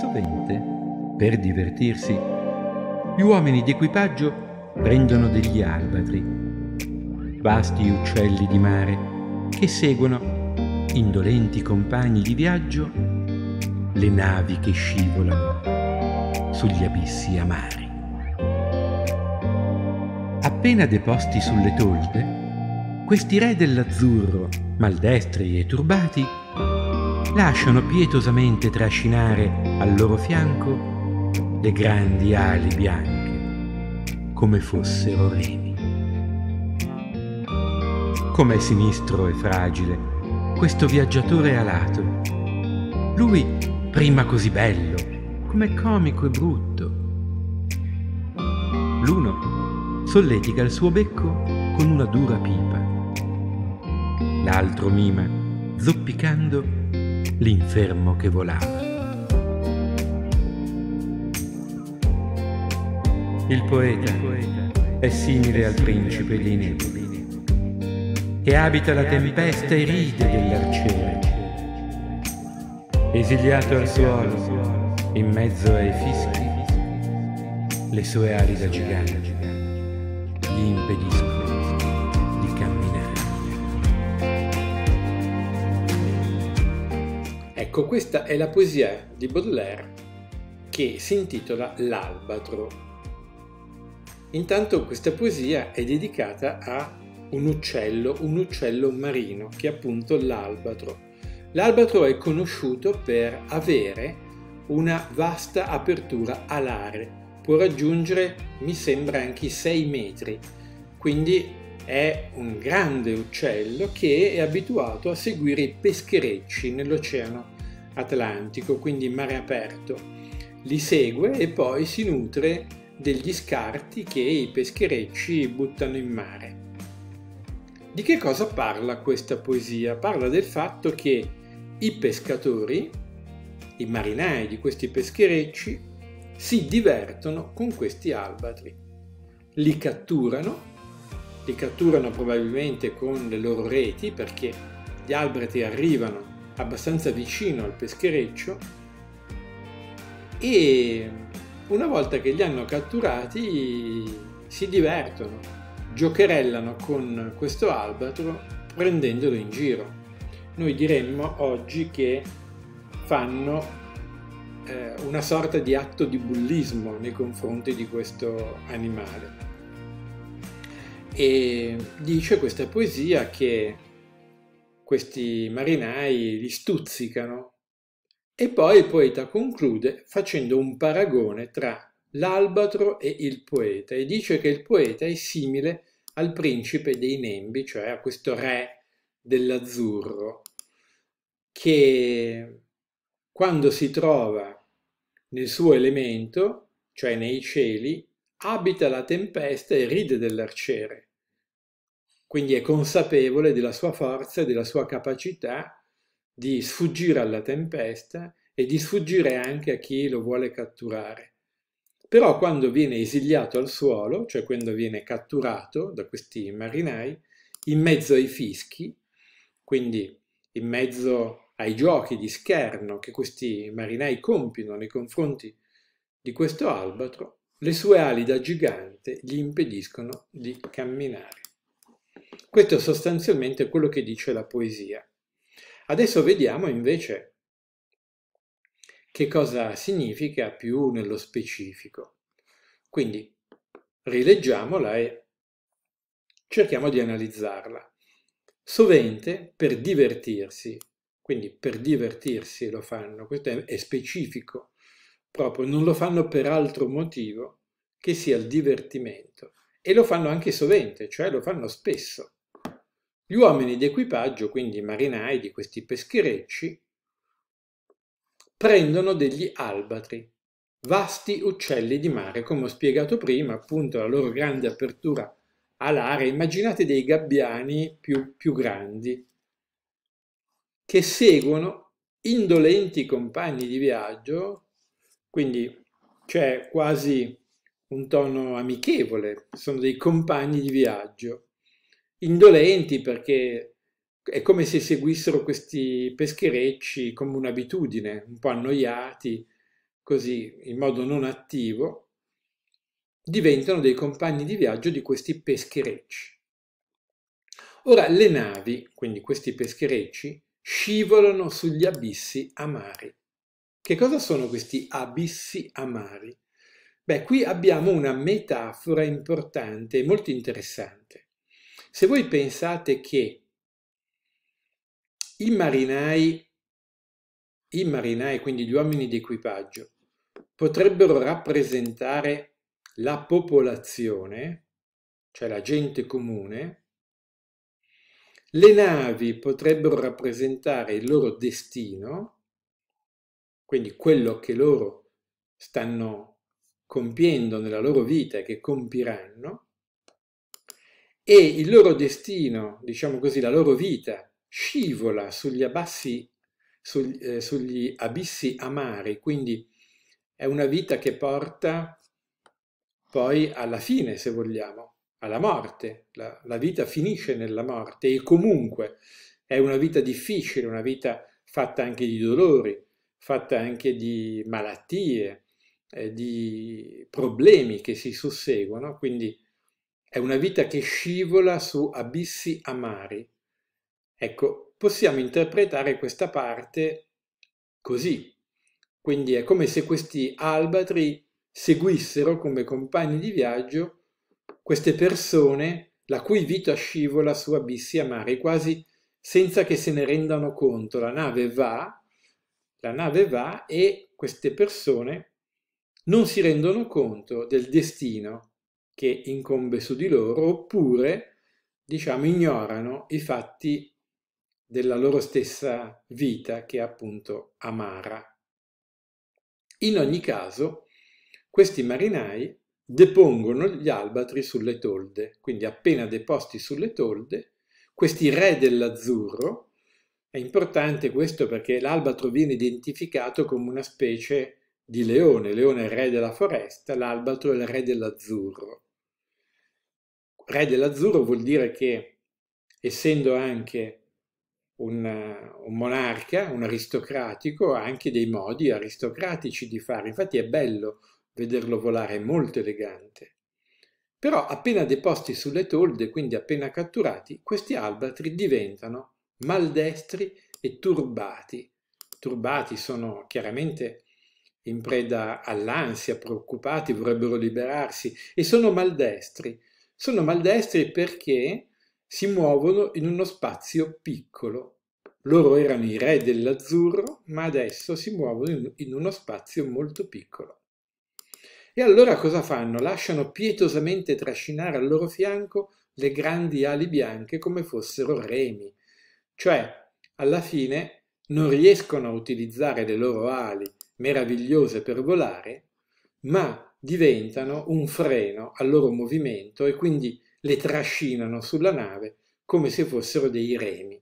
sovente, per divertirsi, gli uomini di equipaggio prendono degli albatri, vasti uccelli di mare, che seguono, indolenti compagni di viaggio, le navi che scivolano sugli abissi amari. Appena deposti sulle tolde, questi re dell'azzurro, maldestri e turbati, lasciano pietosamente trascinare al loro fianco le grandi ali bianche, come fossero remi. Com'è sinistro e fragile questo viaggiatore alato. Lui, prima così bello, com'è comico e brutto. L'uno solletica il suo becco con una dura pipa. L'altro mima, zoppicando l'infermo che volava. Il poeta è simile al principe di Neboli, che abita la tempesta e ride dell'arciere. Esiliato al suolo, in mezzo ai fischi, le sue ali da gigante gli impediscono. Ecco, questa è la poesia di Baudelaire che si intitola L'albatro. Intanto questa poesia è dedicata a un uccello, un uccello marino, che è appunto l'albatro. L'albatro è conosciuto per avere una vasta apertura alare, può raggiungere, mi sembra, anche i 6 metri, quindi è un grande uccello che è abituato a seguire i pescherecci nell'oceano Atlantico, quindi in mare aperto. Li segue e poi si nutre degli scarti che i pescherecci buttano in mare. Di che cosa parla questa poesia? Parla del fatto che i pescatori, i marinai di questi pescherecci, si divertono con questi albatri. Li catturano, li catturano probabilmente con le loro reti perché gli albatri arrivano abbastanza vicino al peschereccio e una volta che li hanno catturati si divertono, giocherellano con questo albatro prendendolo in giro. Noi diremmo oggi che fanno eh, una sorta di atto di bullismo nei confronti di questo animale. E dice questa poesia che questi marinai li stuzzicano. E poi il poeta conclude facendo un paragone tra l'albatro e il poeta e dice che il poeta è simile al principe dei nembi, cioè a questo re dell'azzurro, che quando si trova nel suo elemento, cioè nei cieli, abita la tempesta e ride dell'arciere. Quindi è consapevole della sua forza e della sua capacità di sfuggire alla tempesta e di sfuggire anche a chi lo vuole catturare. Però quando viene esiliato al suolo, cioè quando viene catturato da questi marinai, in mezzo ai fischi, quindi in mezzo ai giochi di scherno che questi marinai compiono nei confronti di questo albatro, le sue ali da gigante gli impediscono di camminare. Questo è sostanzialmente quello che dice la poesia. Adesso vediamo invece che cosa significa più nello specifico. Quindi rileggiamola e cerchiamo di analizzarla. Sovente per divertirsi, quindi per divertirsi lo fanno, questo è specifico proprio, non lo fanno per altro motivo che sia il divertimento e lo fanno anche sovente, cioè lo fanno spesso. Gli uomini di equipaggio, quindi i marinai di questi pescherecci, prendono degli albatri, vasti uccelli di mare, come ho spiegato prima, appunto la loro grande apertura alare. Immaginate dei gabbiani più, più grandi che seguono indolenti compagni di viaggio, quindi c'è quasi un tono amichevole, sono dei compagni di viaggio, indolenti perché è come se seguissero questi pescherecci come un'abitudine, un po' annoiati, così in modo non attivo, diventano dei compagni di viaggio di questi pescherecci. Ora le navi, quindi questi pescherecci, scivolano sugli abissi amari. Che cosa sono questi abissi amari? Beh, qui abbiamo una metafora importante e molto interessante. Se voi pensate che i marinai, i marinai, quindi gli uomini di equipaggio, potrebbero rappresentare la popolazione, cioè la gente comune, le navi potrebbero rappresentare il loro destino, quindi quello che loro stanno compiendo nella loro vita e che compiranno, e il loro destino, diciamo così, la loro vita scivola sugli abassi sugli, eh, sugli, abissi amari, quindi è una vita che porta poi alla fine, se vogliamo, alla morte. La, la, vita finisce nella morte e comunque è una vita difficile, una vita fatta anche di dolori, fatta anche di malattie, eh, di problemi che si susseguono, quindi è una vita che scivola su abissi amari. Ecco, possiamo interpretare questa parte così. Quindi è come se questi albatri seguissero come compagni di viaggio queste persone la cui vita scivola su abissi amari, quasi senza che se ne rendano conto. La nave va, la nave va e queste persone non si rendono conto del destino che incombe su di loro oppure, diciamo, ignorano i fatti della loro stessa vita che è appunto amara. In ogni caso, questi marinai depongono gli albatri sulle tolde, quindi appena deposti sulle tolde, questi re dell'azzurro, è importante questo perché l'albatro viene identificato come una specie di Leone, Leone è il re della foresta, l'albatro è il re dell'azzurro. Re dell'azzurro vuol dire che, essendo anche un, un, monarca, un aristocratico, ha anche dei modi aristocratici di fare. Infatti è bello vederlo volare, è molto elegante. Però appena deposti sulle tolde, quindi appena catturati, questi albatri diventano maldestri e turbati. Turbati sono chiaramente in preda all'ansia, preoccupati, vorrebbero liberarsi e sono maldestri. Sono maldestri perché si muovono in uno spazio piccolo. Loro erano i re dell'azzurro, ma adesso si muovono in uno spazio molto piccolo. E allora cosa fanno? Lasciano pietosamente trascinare al loro fianco le grandi ali bianche come fossero remi. Cioè, alla fine non riescono a utilizzare le loro ali, meravigliose per volare, ma diventano un freno al loro movimento e quindi le trascinano sulla nave come se fossero dei remi.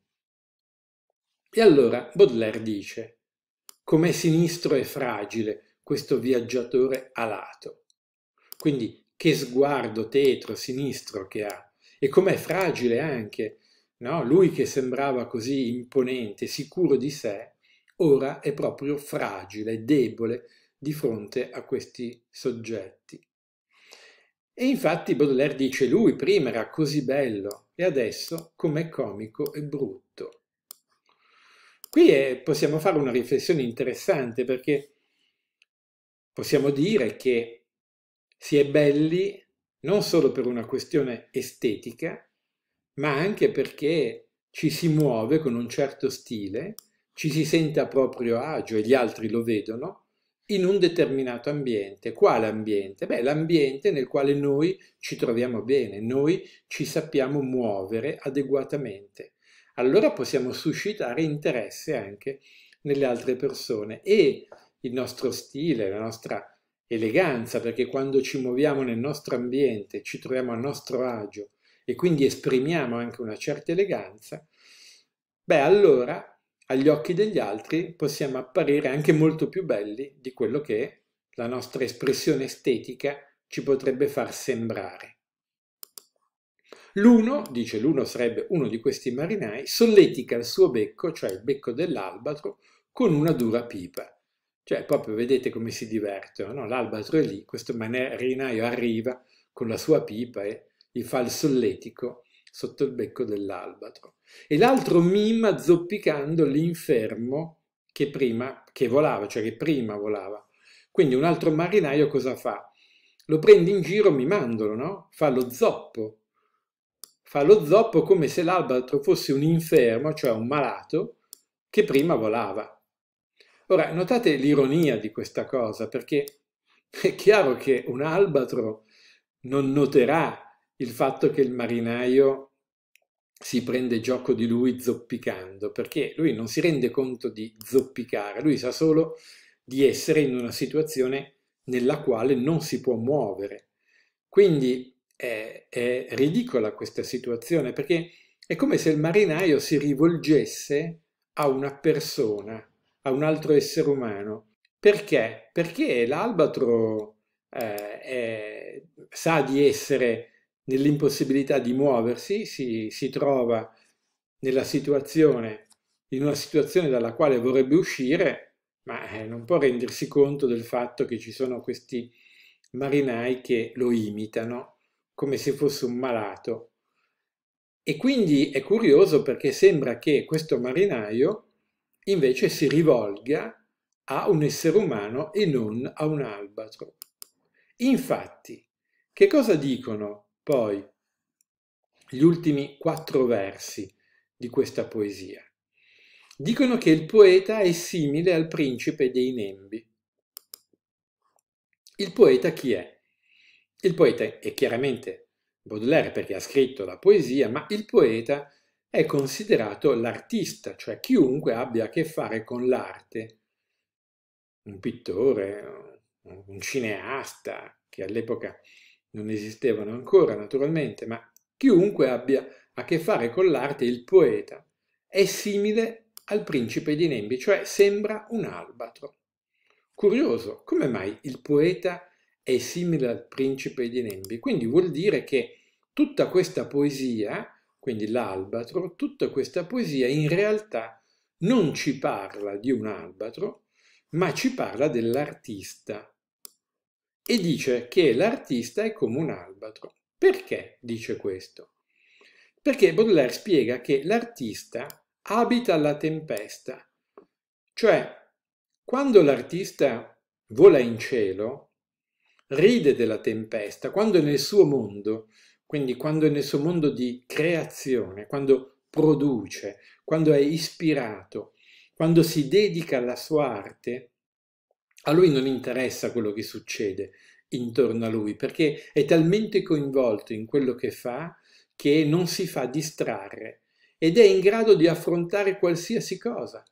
E allora Baudelaire dice, com'è sinistro e fragile questo viaggiatore alato. Quindi che sguardo tetro, sinistro che ha, e com'è fragile anche, no? lui che sembrava così imponente, sicuro di sé, ora è proprio fragile, debole di fronte a questi soggetti. E infatti Baudelaire dice lui prima era così bello e adesso com'è comico e brutto. Qui è, possiamo fare una riflessione interessante perché possiamo dire che si è belli non solo per una questione estetica, ma anche perché ci si muove con un certo stile ci si sente a proprio agio e gli altri lo vedono, in un determinato ambiente. Quale ambiente? Beh, l'ambiente nel quale noi ci troviamo bene, noi ci sappiamo muovere adeguatamente. Allora possiamo suscitare interesse anche nelle altre persone e il nostro stile, la nostra eleganza, perché quando ci muoviamo nel nostro ambiente ci troviamo a nostro agio e quindi esprimiamo anche una certa eleganza, beh allora agli occhi degli altri possiamo apparire anche molto più belli di quello che la nostra espressione estetica ci potrebbe far sembrare. L'uno, dice l'uno sarebbe uno di questi marinai, solletica il suo becco, cioè il becco dell'albatro, con una dura pipa. Cioè, proprio vedete come si divertono, no? L'albatro è lì, questo marinaio arriva con la sua pipa e gli fa il solletico sotto il becco dell'albatro, e l'altro mima zoppicando l'infermo che prima, che volava, cioè che prima volava. Quindi un altro marinaio cosa fa? Lo prende in giro mimandolo, no? Fa lo zoppo. Fa lo zoppo come se l'albatro fosse un infermo, cioè un malato, che prima volava. Ora, notate l'ironia di questa cosa, perché è chiaro che un albatro non noterà il fatto che il marinaio si prende gioco di lui zoppicando, perché lui non si rende conto di zoppicare, lui sa solo di essere in una situazione nella quale non si può muovere. Quindi è, è ridicola questa situazione, perché è come se il marinaio si rivolgesse a una persona, a un altro essere umano. Perché? Perché l'albatro eh, è, sa di essere nell'impossibilità di muoversi, si, si trova nella situazione, in una situazione dalla quale vorrebbe uscire, ma eh, non può rendersi conto del fatto che ci sono questi marinai che lo imitano come se fosse un malato. E quindi è curioso perché sembra che questo marinaio invece si rivolga a un essere umano e non a un albatro. Infatti, che cosa dicono poi gli ultimi quattro versi di questa poesia. Dicono che il poeta è simile al principe dei nembi. Il poeta chi è? Il poeta è chiaramente Baudelaire perché ha scritto la poesia, ma il poeta è considerato l'artista, cioè chiunque abbia a che fare con l'arte, un pittore, un cineasta che all'epoca non esistevano ancora naturalmente, ma chiunque abbia a che fare con l'arte, il poeta, è simile al principe di Nembi, cioè sembra un albatro. Curioso, come mai il poeta è simile al principe di Nembi? Quindi vuol dire che tutta questa poesia, quindi l'albatro, tutta questa poesia in realtà non ci parla di un albatro, ma ci parla dell'artista, e dice che l'artista è come un albatro. Perché dice questo? Perché Baudelaire spiega che l'artista abita la tempesta, cioè quando l'artista vola in cielo, ride della tempesta, quando è nel suo mondo, quindi quando è nel suo mondo di creazione, quando produce, quando è ispirato, quando si dedica alla sua arte, a lui non interessa quello che succede intorno a lui perché è talmente coinvolto in quello che fa che non si fa distrarre ed è in grado di affrontare qualsiasi cosa.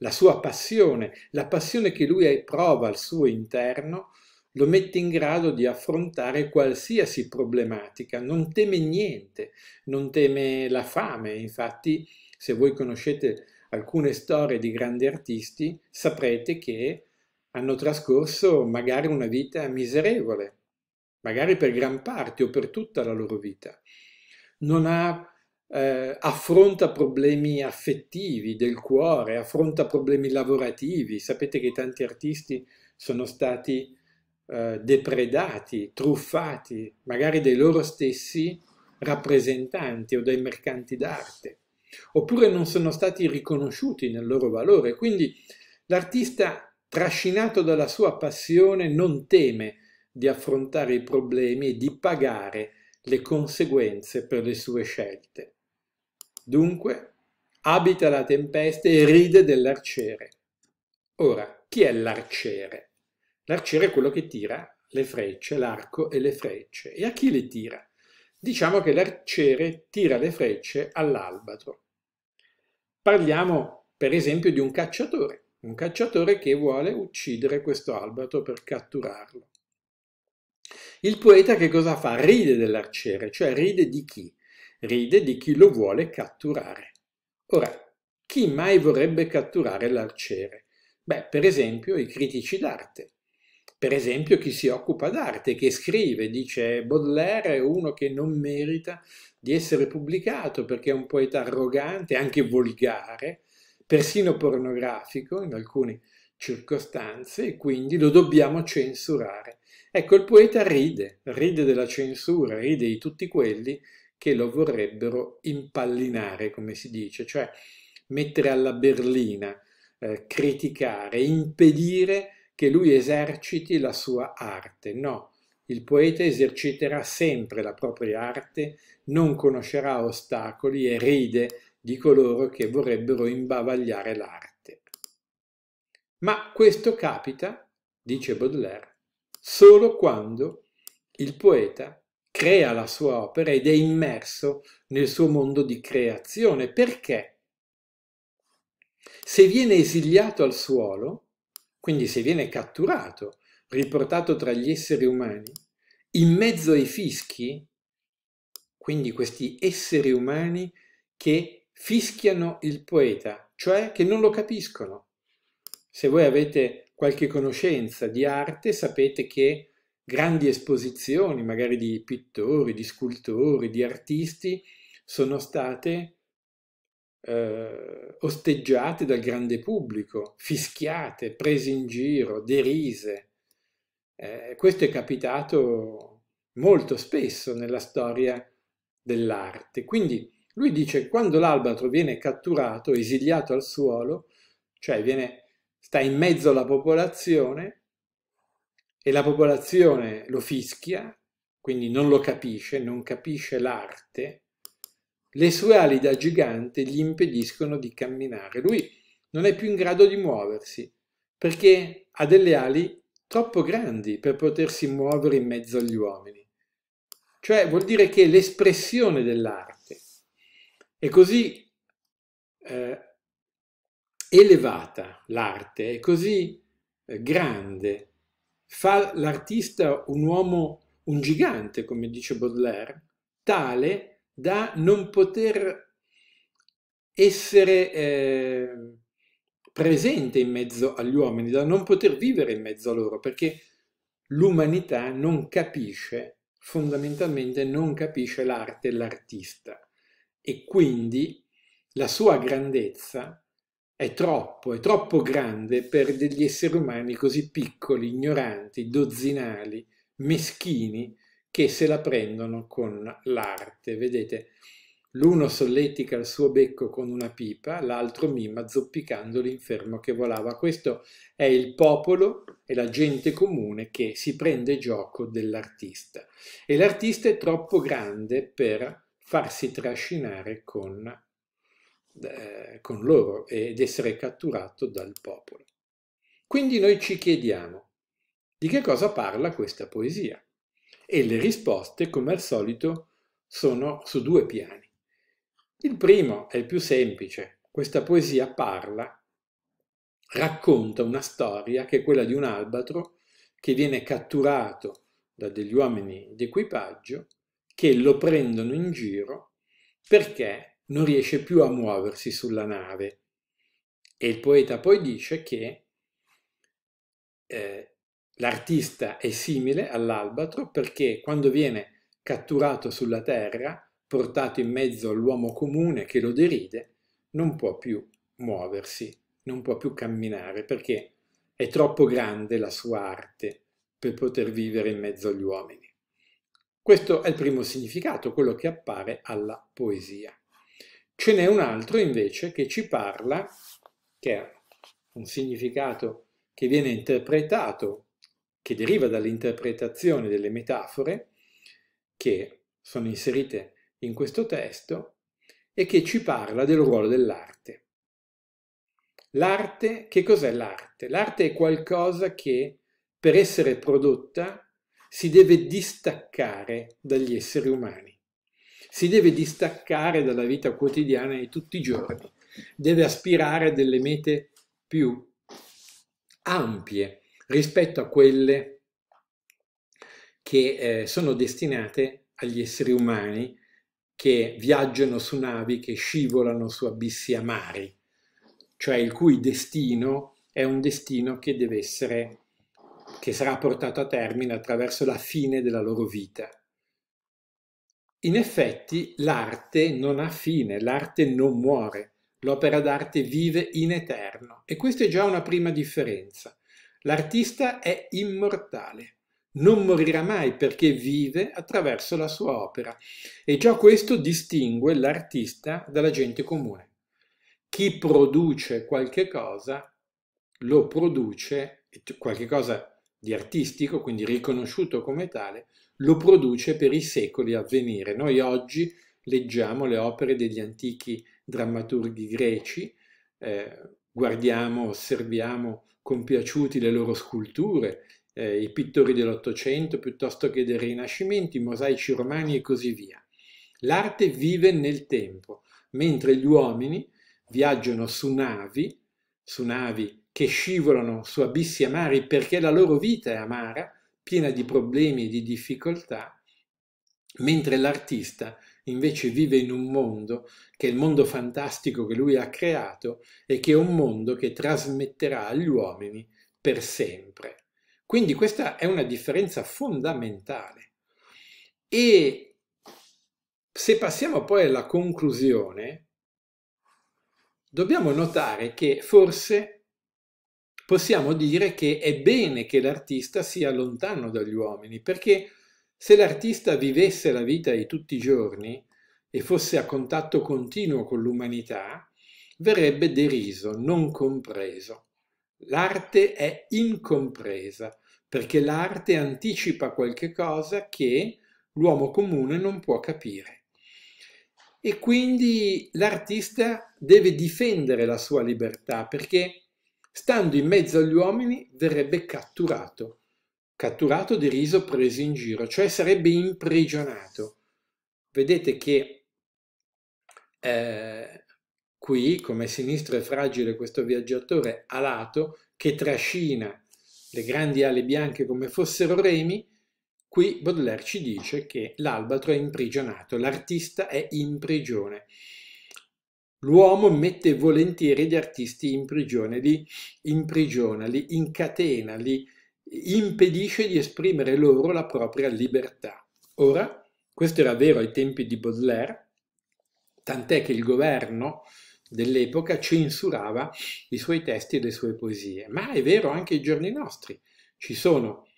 La sua passione, la passione che lui prova al suo interno, lo mette in grado di affrontare qualsiasi problematica, non teme niente, non teme la fame, infatti se voi conoscete alcune storie di grandi artisti saprete che hanno trascorso magari una vita miserevole, magari per gran parte o per tutta la loro vita. Non ha, eh, affronta problemi affettivi del cuore, affronta problemi lavorativi. Sapete che tanti artisti sono stati eh, depredati, truffati, magari dai loro stessi rappresentanti o dai mercanti d'arte, oppure non sono stati riconosciuti nel loro valore. Quindi l'artista trascinato dalla sua passione, non teme di affrontare i problemi e di pagare le conseguenze per le sue scelte. Dunque, abita la tempesta e ride dell'arciere. Ora, chi è l'arciere? L'arciere è quello che tira le frecce, l'arco e le frecce. E a chi le tira? Diciamo che l'arciere tira le frecce all'albatro. Parliamo, per esempio, di un cacciatore un cacciatore che vuole uccidere questo albatro per catturarlo. Il poeta che cosa fa? Ride dell'arciere, cioè ride di chi? Ride di chi lo vuole catturare. Ora, chi mai vorrebbe catturare l'arciere? Beh, per esempio i critici d'arte, per esempio chi si occupa d'arte, che scrive, dice Baudelaire è uno che non merita di essere pubblicato perché è un poeta arrogante, anche volgare, persino pornografico in alcune circostanze e quindi lo dobbiamo censurare. Ecco, il poeta ride, ride della censura, ride di tutti quelli che lo vorrebbero impallinare, come si dice, cioè mettere alla berlina, eh, criticare, impedire che lui eserciti la sua arte. No, il poeta eserciterà sempre la propria arte, non conoscerà ostacoli e ride di coloro che vorrebbero imbavagliare l'arte. Ma questo capita, dice Baudelaire, solo quando il poeta crea la sua opera ed è immerso nel suo mondo di creazione. Perché? Se viene esiliato al suolo, quindi se viene catturato, riportato tra gli esseri umani, in mezzo ai fischi, quindi questi esseri umani che fischiano il poeta, cioè che non lo capiscono. Se voi avete qualche conoscenza di arte sapete che grandi esposizioni, magari di pittori, di scultori, di artisti, sono state eh, osteggiate dal grande pubblico, fischiate, prese in giro, derise. Eh, questo è capitato molto spesso nella storia dell'arte. Quindi lui dice che quando l'albatro viene catturato, esiliato al suolo, cioè viene, sta in mezzo alla popolazione e la popolazione lo fischia, quindi non lo capisce, non capisce l'arte, le sue ali da gigante gli impediscono di camminare. Lui non è più in grado di muoversi perché ha delle ali troppo grandi per potersi muovere in mezzo agli uomini. Cioè vuol dire che l'espressione dell'arte è così eh, elevata l'arte, è così eh, grande, fa l'artista un uomo, un gigante, come dice Baudelaire, tale da non poter essere eh, presente in mezzo agli uomini, da non poter vivere in mezzo a loro, perché l'umanità non capisce, fondamentalmente non capisce l'arte e l'artista e quindi la sua grandezza è troppo, è troppo grande per degli esseri umani così piccoli, ignoranti, dozzinali, meschini, che se la prendono con l'arte. Vedete, l'uno solletica il suo becco con una pipa, l'altro mima zoppicando l'infermo che volava. Questo è il popolo e la gente comune che si prende gioco dell'artista. E l'artista è troppo grande per farsi trascinare con, eh, con loro ed essere catturato dal popolo. Quindi noi ci chiediamo di che cosa parla questa poesia e le risposte, come al solito, sono su due piani. Il primo è il più semplice, questa poesia parla, racconta una storia che è quella di un albatro che viene catturato da degli uomini d'equipaggio che lo prendono in giro perché non riesce più a muoversi sulla nave. E il poeta poi dice che eh, l'artista è simile all'albatro perché quando viene catturato sulla terra, portato in mezzo all'uomo comune che lo deride, non può più muoversi, non può più camminare perché è troppo grande la sua arte per poter vivere in mezzo agli uomini. Questo è il primo significato, quello che appare alla poesia. Ce n'è un altro invece che ci parla, che è un significato che viene interpretato, che deriva dall'interpretazione delle metafore che sono inserite in questo testo e che ci parla del ruolo dell'arte. L'arte, che cos'è l'arte? L'arte è qualcosa che per essere prodotta si deve distaccare dagli esseri umani, si deve distaccare dalla vita quotidiana di tutti i giorni, deve aspirare a delle mete più ampie rispetto a quelle che eh, sono destinate agli esseri umani che viaggiano su navi che scivolano su abissi amari, cioè il cui destino è un destino che deve essere che sarà portato a termine attraverso la fine della loro vita. In effetti l'arte non ha fine, l'arte non muore, l'opera d'arte vive in eterno e questa è già una prima differenza. L'artista è immortale, non morirà mai perché vive attraverso la sua opera e già questo distingue l'artista dalla gente comune. Chi produce qualche cosa lo produce, qualche cosa di artistico, quindi riconosciuto come tale, lo produce per i secoli a venire. Noi oggi leggiamo le opere degli antichi drammaturghi greci, eh, guardiamo, osserviamo compiaciuti le loro sculture, eh, i pittori dell'Ottocento piuttosto che del Rinascimento, i mosaici romani e così via. L'arte vive nel tempo, mentre gli uomini viaggiano su navi, su navi che scivolano su abissi amari perché la loro vita è amara, piena di problemi e di difficoltà, mentre l'artista invece vive in un mondo che è il mondo fantastico che lui ha creato e che è un mondo che trasmetterà agli uomini per sempre. Quindi questa è una differenza fondamentale. E se passiamo poi alla conclusione, dobbiamo notare che forse possiamo dire che è bene che l'artista sia lontano dagli uomini, perché se l'artista vivesse la vita di tutti i giorni e fosse a contatto continuo con l'umanità, verrebbe deriso, non compreso. L'arte è incompresa, perché l'arte anticipa qualche cosa che l'uomo comune non può capire. E quindi l'artista deve difendere la sua libertà perché Stando in mezzo agli uomini verrebbe catturato. Catturato, deriso, preso in giro, cioè sarebbe imprigionato. Vedete che eh, qui, come sinistro e fragile questo viaggiatore alato, che trascina le grandi ali bianche come fossero remi, qui Baudelaire ci dice che l'albatro è imprigionato, l'artista è in prigione. L'uomo mette volentieri gli artisti in prigione, li imprigiona, li incatena, li impedisce di esprimere loro la propria libertà. Ora, questo era vero ai tempi di Baudelaire, tant'è che il governo dell'epoca censurava i suoi testi e le sue poesie, ma è vero anche ai giorni nostri. Ci sono,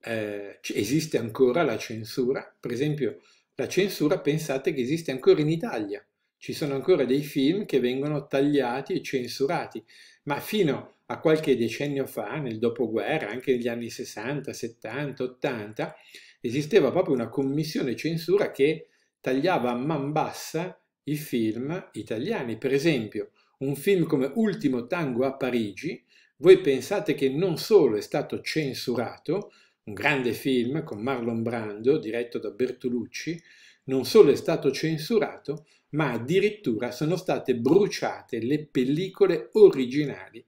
eh, esiste ancora la censura, per esempio la censura pensate che esiste ancora in Italia ci sono ancora dei film che vengono tagliati e censurati, ma fino a qualche decennio fa, nel dopoguerra, anche negli anni 60, 70, 80, esisteva proprio una commissione censura che tagliava a man bassa i film italiani. Per esempio, un film come Ultimo tango a Parigi, voi pensate che non solo è stato censurato, un grande film con Marlon Brando diretto da Bertolucci, non solo è stato censurato, ma addirittura sono state bruciate le pellicole originali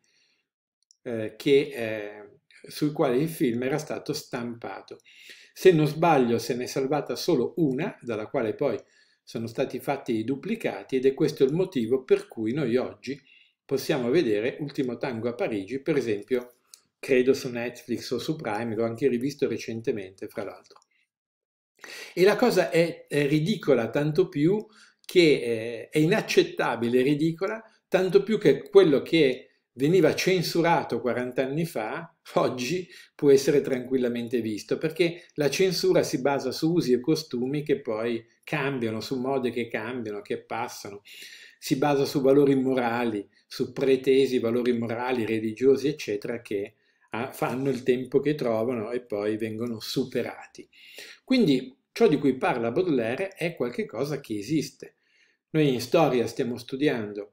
eh, che, eh, sul quale il film era stato stampato. Se non sbaglio se ne è salvata solo una, dalla quale poi sono stati fatti i duplicati ed è questo il motivo per cui noi oggi possiamo vedere Ultimo Tango a Parigi, per esempio, credo su Netflix o su Prime, l'ho anche rivisto recentemente, fra l'altro. E la cosa è, è ridicola tanto più che eh, è inaccettabile, e ridicola, tanto più che quello che veniva censurato 40 anni fa, oggi può essere tranquillamente visto, perché la censura si basa su usi e costumi che poi cambiano, su mode che cambiano, che passano, si basa su valori morali, su pretesi valori morali, religiosi, eccetera, che ah, fanno il tempo che trovano e poi vengono superati. Quindi ciò di cui parla Baudelaire è qualcosa che esiste, noi in storia stiamo studiando,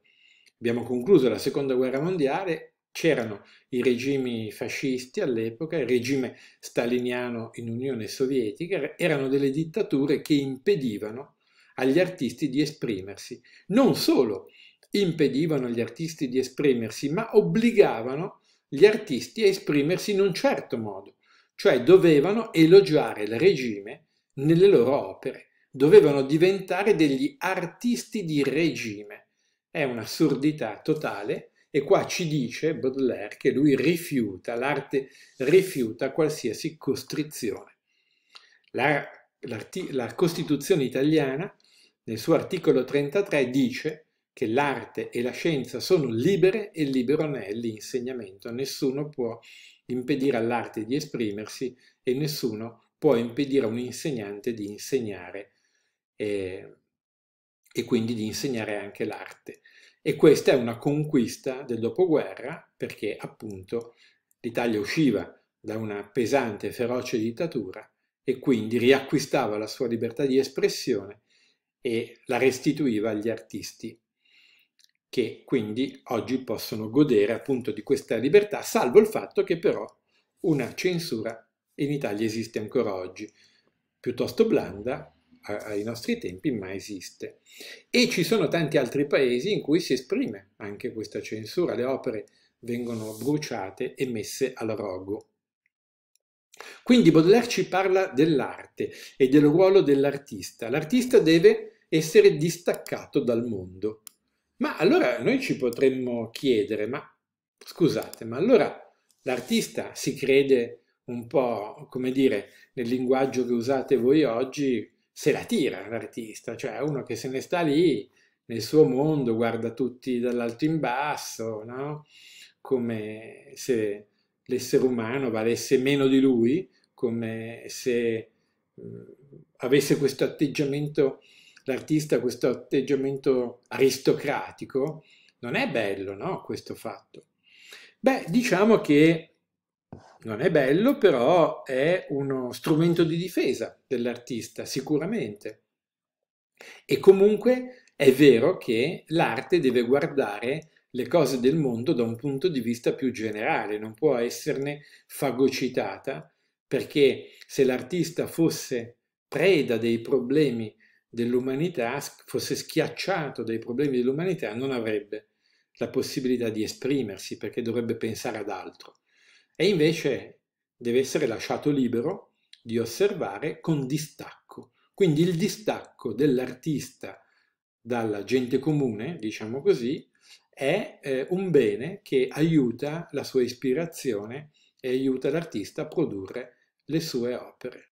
abbiamo concluso la seconda guerra mondiale, c'erano i regimi fascisti all'epoca, il regime staliniano in Unione Sovietica, erano delle dittature che impedivano agli artisti di esprimersi. Non solo impedivano agli artisti di esprimersi, ma obbligavano gli artisti a esprimersi in un certo modo, cioè dovevano elogiare il regime nelle loro opere dovevano diventare degli artisti di regime. È un'assurdità totale e qua ci dice Baudelaire che lui rifiuta, l'arte rifiuta qualsiasi costrizione. La, la Costituzione italiana, nel suo articolo 33, dice che l'arte e la scienza sono libere e libero ne è l'insegnamento. Nessuno può impedire all'arte di esprimersi e nessuno può impedire a un insegnante di insegnare e, ehm, e quindi di insegnare anche l'arte. E questa è una conquista del dopoguerra perché appunto l'Italia usciva da una pesante e feroce dittatura e quindi riacquistava la sua libertà di espressione e la restituiva agli artisti che quindi oggi possono godere appunto di questa libertà, salvo il fatto che però una censura in Italia esiste ancora oggi, piuttosto blanda, ai nostri tempi, ma esiste. E ci sono tanti altri paesi in cui si esprime anche questa censura, le opere vengono bruciate e messe al rogo. Quindi Baudelaire ci parla dell'arte e del ruolo dell'artista. L'artista deve essere distaccato dal mondo. Ma allora noi ci potremmo chiedere, ma scusate, ma allora l'artista si crede un po', come dire, nel linguaggio che usate voi oggi, se la tira l'artista, cioè uno che se ne sta lì nel suo mondo, guarda tutti dall'alto in basso, no? come se l'essere umano valesse meno di lui, come se mh, avesse questo atteggiamento, l'artista questo atteggiamento aristocratico, non è bello no, questo fatto. Beh, diciamo che non è bello, però è uno strumento di difesa dell'artista, sicuramente. E comunque è vero che l'arte deve guardare le cose del mondo da un punto di vista più generale, non può esserne fagocitata, perché se l'artista fosse preda dei problemi dell'umanità, fosse schiacciato dai problemi dell'umanità, non avrebbe la possibilità di esprimersi perché dovrebbe pensare ad altro e invece deve essere lasciato libero di osservare con distacco. Quindi il distacco dell'artista dalla gente comune, diciamo così, è eh, un bene che aiuta la sua ispirazione e aiuta l'artista a produrre le sue opere.